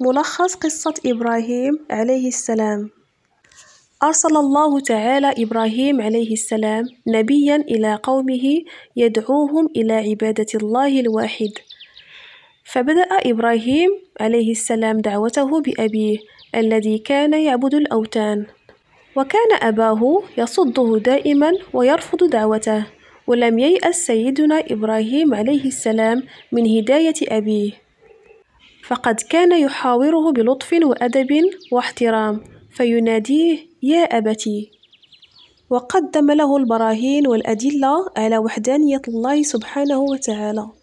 ملخص قصة إبراهيم عليه السلام أرسل الله تعالى إبراهيم عليه السلام نبيًا إلى قومه يدعوهم إلى عبادة الله الواحد، فبدأ إبراهيم عليه السلام دعوته بأبيه الذي كان يعبد الأوتان وكان أباه يصده دائمًا ويرفض دعوته، ولم ييأس سيدنا إبراهيم عليه السلام من هداية أبيه. فقد كان يحاوره بلطف وأدب واحترام فيناديه يا أبتي وقدم له البراهين والأدلة على وحدانية الله سبحانه وتعالى